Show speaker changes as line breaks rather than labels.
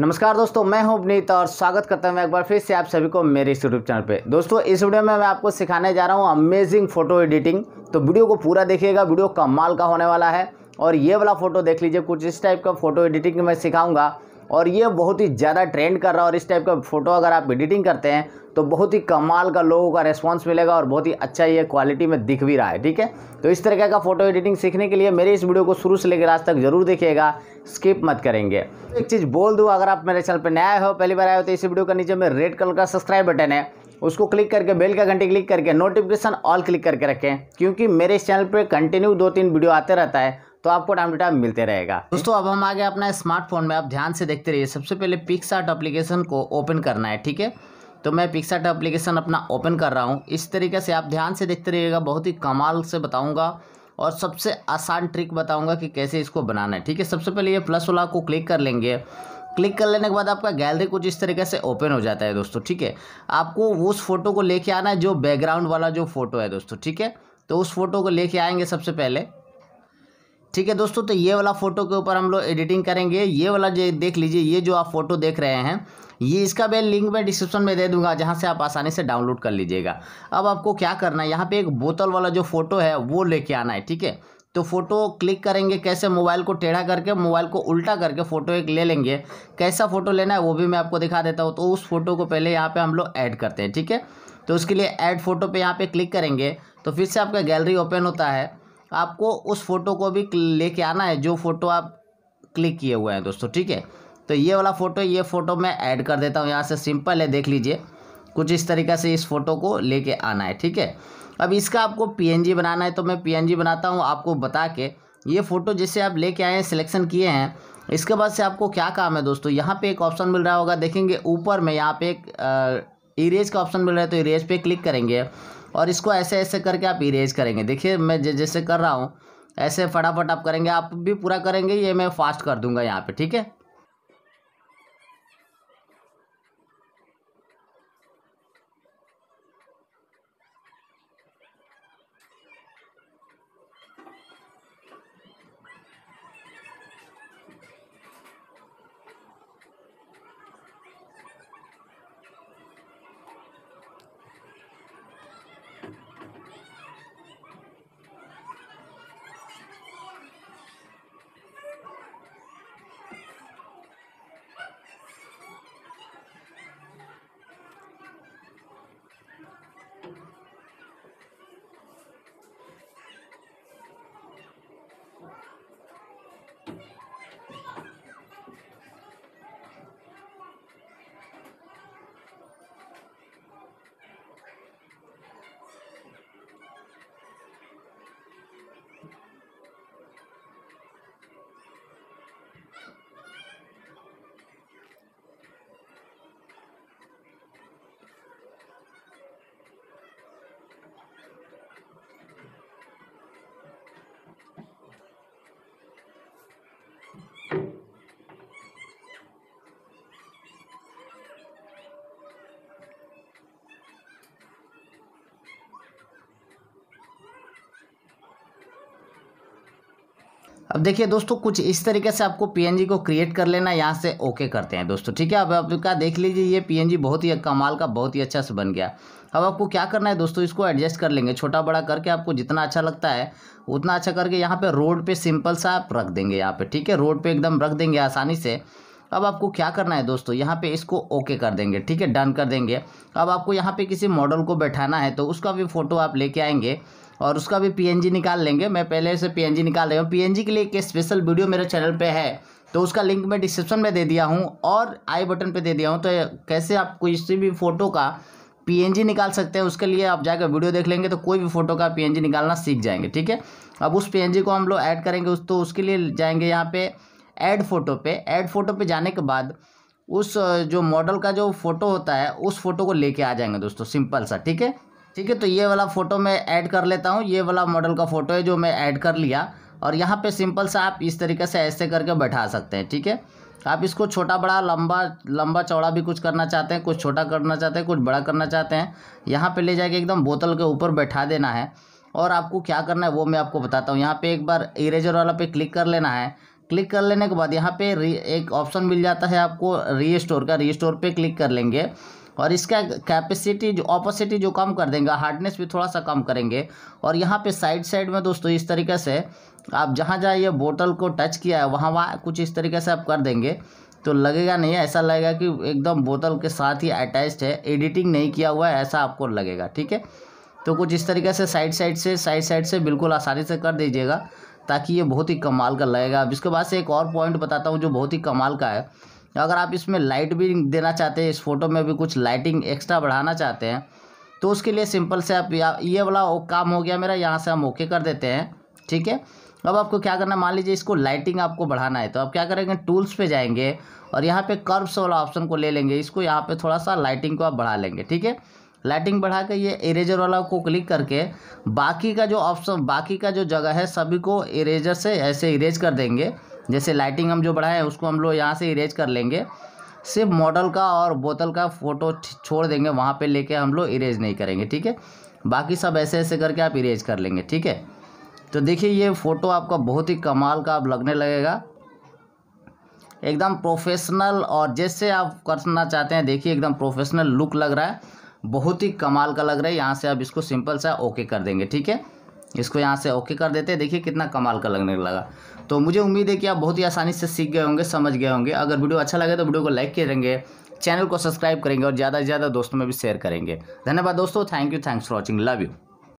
नमस्कार दोस्तों मैं हूं अपनीत और स्वागत करता हूं मैं एक बार फिर से आप सभी को मेरे इस यूट्यूब चैनल पे दोस्तों इस वीडियो में मैं आपको सिखाने जा रहा हूं अमेजिंग फ़ोटो एडिटिंग तो वीडियो को पूरा देखिएगा वीडियो कमाल का होने वाला है और ये वाला फ़ोटो देख लीजिए कुछ इस टाइप का फ़ोटो एडिटिंग मैं सिखाऊंगा और ये बहुत ही ज़्यादा ट्रेंड कर रहा है और इस टाइप का फ़ोटो अगर आप एडिटिंग करते हैं तो बहुत ही कमाल का लोगों का रेस्पॉन्स मिलेगा और बहुत ही अच्छा ये क्वालिटी में दिख भी रहा है ठीक है तो इस तरीके का फोटो एडिटिंग सीखने के लिए मेरे इस वीडियो को शुरू से लेकर आज तक जरूर देखिएगा स्किप मत करेंगे एक चीज़ बोल दूँ अगर आप मेरे चैनल पर नया हो पहली बार आए हो तो इस वीडियो के नीचे में रेड कलर का सब्सक्राइब बटन है उसको क्लिक करके बेल का घंटी क्लिक करके नोटिफिकेशन ऑल क्लिक करके रखें क्योंकि मेरे इस चैनल पर कंटिन्यू दो तीन वीडियो आते रहता है तो आपको टाइम टू टाइम मिलते रहेगा हम्म। दोस्तों अब हम आगे अपना स्मार्टफोन में आप ध्यान से देखते रहिए सबसे पहले पिक्सार्ट अप्लीकेशन को ओपन करना है ठीक है तो मैं पिक्सार्ट अप्लीकेशन अपना ओपन कर रहा हूँ इस तरीके से आप ध्यान से देखते रहिएगा बहुत ही कमाल से बताऊँगा और सबसे आसान ट्रिक बताऊँगा कि कैसे इसको बनाना है ठीक है सबसे पहले ये प्लस वाला को क्लिक कर लेंगे क्लिक कर लेने के बाद आपका गैलरी कुछ इस तरीके से ओपन हो जाता है दोस्तों ठीक है आपको उस फोटो को लेके आना है जो बैकग्राउंड वाला जो फोटो है दोस्तों ठीक है तो उस फोटो को लेके आएंगे सबसे पहले ठीक है दोस्तों तो ये वाला फ़ोटो के ऊपर हम लोग एडिटिंग करेंगे ये वाला जो देख लीजिए ये जो आप फ़ोटो देख रहे हैं ये इसका भी लिंक मैं डिस्क्रिप्शन में दे दूंगा जहाँ से आप आसानी से डाउनलोड कर लीजिएगा अब आपको क्या करना है यहाँ पे एक बोतल वाला जो फ़ोटो है वो लेके आना है ठीक है तो फ़ोटो क्लिक करेंगे कैसे मोबाइल को टेढ़ा करके मोबाइल को उल्टा करके फ़ोटो एक ले लेंगे कैसा फ़ोटो लेना है वो भी मैं आपको दिखा देता हूँ तो उस फ़ोटो को पहले यहाँ पर हम लोग ऐड करते हैं ठीक है तो उसके लिए ऐड फ़ोटो पर यहाँ पर क्लिक करेंगे तो फिर से आपका गैलरी ओपन होता है तो आपको उस फ़ोटो को भी लेके आना है जो फ़ोटो आप क्लिक किए हुए हैं दोस्तों ठीक है तो ये वाला फ़ोटो ये फ़ोटो मैं ऐड कर देता हूँ यहाँ से सिंपल है देख लीजिए कुछ इस तरीक़े से इस फ़ोटो को लेके आना है ठीक है अब इसका आपको पीएनजी बनाना है तो मैं पीएनजी बनाता हूँ आपको बता के ये फ़ोटो जिसे आप लेके आए हैं सिलेक्शन किए हैं इसके बाद से आपको क्या काम है दोस्तों यहाँ पे एक ऑप्शन मिल रहा होगा देखेंगे ऊपर में यहाँ पे एक इरेज का ऑप्शन मिल रहा है तो इरेज पे क्लिक करेंगे और इसको ऐसे ऐसे करके आप इरेज करेंगे देखिए मैं जैसे कर रहा हूँ ऐसे फटाफट आप करेंगे आप भी पूरा करेंगे ये मैं फास्ट कर दूंगा यहाँ पे ठीक है अब देखिए दोस्तों कुछ इस तरीके से आपको पीएनजी को क्रिएट कर लेना यहाँ से ओके करते हैं दोस्तों ठीक है अब आपका देख लीजिए ये पीएनजी बहुत ही कमाल का बहुत ही अच्छा से बन गया अब आपको क्या करना है दोस्तों इसको एडजस्ट कर लेंगे छोटा बड़ा करके आपको जितना अच्छा लगता है उतना अच्छा करके यहाँ पर रोड पे सिंपल सा आप रख देंगे यहाँ पे ठीक है रोड पर एकदम रख देंगे आसानी से अब आपको क्या करना है दोस्तों यहाँ पे इसको ओके कर देंगे ठीक है डन कर देंगे अब आपको यहाँ पे किसी मॉडल को बैठाना है तो उसका भी फ़ोटो आप लेके आएंगे और उसका भी पीएनजी निकाल लेंगे मैं पहले से पीएनजी निकाल रहा हूँ पीएनजी के लिए एक स्पेशल वीडियो मेरे चैनल पे है तो उसका लिंक मैं डिस्क्रिप्शन में दे दिया हूँ और आई बटन पे दे दिया हूँ तो कैसे आप किसी भी फ़ोटो का पीएनजी निकाल सकते हैं उसके लिए आप जाकर वीडियो देख लेंगे तो कोई भी फ़ोटो का पी निकालना सीख जाएंगे ठीक है अब उस पी को हम लोग ऐड करेंगे उस तो उसके लिए जाएंगे यहाँ पे ऐड फ़ोटो पे ऐड फ़ोटो पे जाने के बाद उस जो मॉडल का जो फ़ोटो होता है उस फोटो को लेके आ जाएंगे दोस्तों सिंपल सा ठीक है ठीक है तो ये वाला फ़ोटो मैं ऐड कर लेता हूँ ये वाला मॉडल का फ़ोटो है जो मैं ऐड कर लिया और यहाँ पे सिंपल सा आप इस तरीके से ऐसे करके बैठा सकते हैं ठीक है आप इसको छोटा बड़ा लंबा लंबा चौड़ा भी कुछ करना चाहते हैं कुछ छोटा करना चाहते हैं कुछ बड़ा करना चाहते हैं यहाँ पर ले जाके एकदम बोतल के ऊपर बैठा देना है और आपको क्या करना है वो मैं आपको बताता हूँ यहाँ पर एक बार इरेजर वाला पे क्लिक कर लेना है क्लिक कर लेने के बाद यहाँ पे एक ऑप्शन मिल जाता है आपको री स्टोर का री स्टोर पर क्लिक कर लेंगे और इसका कैपेसिटी जो ऑपोसिटी जो कम कर देंगे हार्डनेस भी थोड़ा सा कम करेंगे और यहाँ पे साइड साइड में दोस्तों इस तरीके से आप जहाँ जहाँ ये बोतल को टच किया है वहाँ वहाँ कुछ इस तरीके से आप कर देंगे तो लगेगा नहीं ऐसा लगेगा कि एकदम बोतल के साथ ही अटैच्ड है एडिटिंग नहीं किया हुआ है ऐसा आपको लगेगा ठीक है तो कुछ इस तरीके से साइड साइड से साइड साइड से बिल्कुल आसानी से कर दीजिएगा ताकि ये बहुत ही कमाल का लगेगा अब इसके बाद से एक और पॉइंट बताता हूँ जो बहुत ही कमाल का है तो अगर आप इसमें लाइट भी देना चाहते हैं इस फोटो में भी कुछ लाइटिंग एक्स्ट्रा बढ़ाना चाहते हैं तो उसके लिए सिंपल से आप ये वाला काम हो गया मेरा यहाँ से हम ओके कर देते हैं ठीक है अब आपको क्या करना मान लीजिए इसको लाइटिंग आपको बढ़ाना है तो आप क्या करेंगे टूल्स पे जाएंगे और यहाँ पे कर्व्स वाला ऑप्शन को ले लेंगे इसको यहाँ पे थोड़ा सा लाइटिंग को आप बढ़ा लेंगे ठीक है लाइटिंग बढ़ा के ये इरेजर वाला को क्लिक करके बाकी का जो ऑप्शन बाकी का जो जगह है सभी को इरेजर से ऐसे इरेज कर देंगे जैसे लाइटिंग हम जो बढ़ाए उसको हम लोग यहाँ से इरेज कर लेंगे सिर्फ मॉडल का और बोतल का फ़ोटो छोड़ देंगे वहाँ पे लेके हम लोग इरेज नहीं करेंगे ठीक है बाकी सब ऐसे ऐसे करके आप इरेज कर लेंगे ठीक है तो देखिए ये फ़ोटो आपका बहुत ही कमाल का आप लगने लगेगा एकदम प्रोफेशनल और जैसे आप करना चाहते हैं देखिए एकदम प्रोफेशनल लुक लग रहा है बहुत ही कमाल का लग रहा है यहाँ से आप इसको सिंपल सा ओके कर देंगे ठीक है इसको यहाँ से ओके कर देते हैं देखिए कितना कमाल का लगने लगा तो मुझे उम्मीद है कि आप बहुत ही आसानी से सीख गए होंगे समझ गए होंगे अगर वीडियो अच्छा लगे तो वीडियो को लाइक करेंगे चैनल को सब्सक्राइब करेंगे और ज़्यादा से ज़्यादा दोस्तों में भी शेयर करेंगे धन्यवाद दोस्तों thank you thanks for watching love you